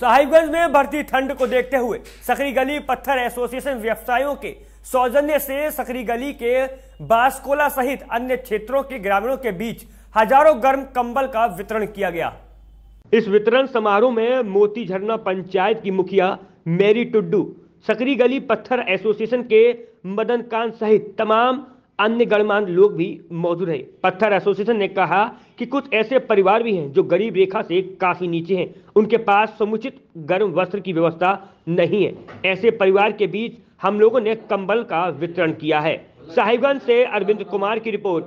साहिबगंज में बढ़ती ठंड को देखते हुए सकरी गली पत्थर एसोसिएशन व्यवसायों के सौजन्य से सकरी गली के बासकोला सहित अन्य क्षेत्रों के ग्रामीणों के बीच हजारों गर्म कंबल का वितरण किया गया इस वितरण समारोह में मोती झरना पंचायत की मुखिया मेरी टुड्डू सकरी गली पत्थर एसोसिएशन के मदन कांत सहित तमाम अन्य गणमान्य लोग भी मौजूद रहे पत्थर एसोसिएशन ने कहा कि कुछ ऐसे परिवार भी हैं जो गरीब रेखा से काफी नीचे हैं उनके पास समुचित गर्म वस्त्र की व्यवस्था नहीं है ऐसे परिवार के बीच हम लोगों ने कंबल का वितरण किया है साहिबगंज से अरविंद कुमार की रिपोर्ट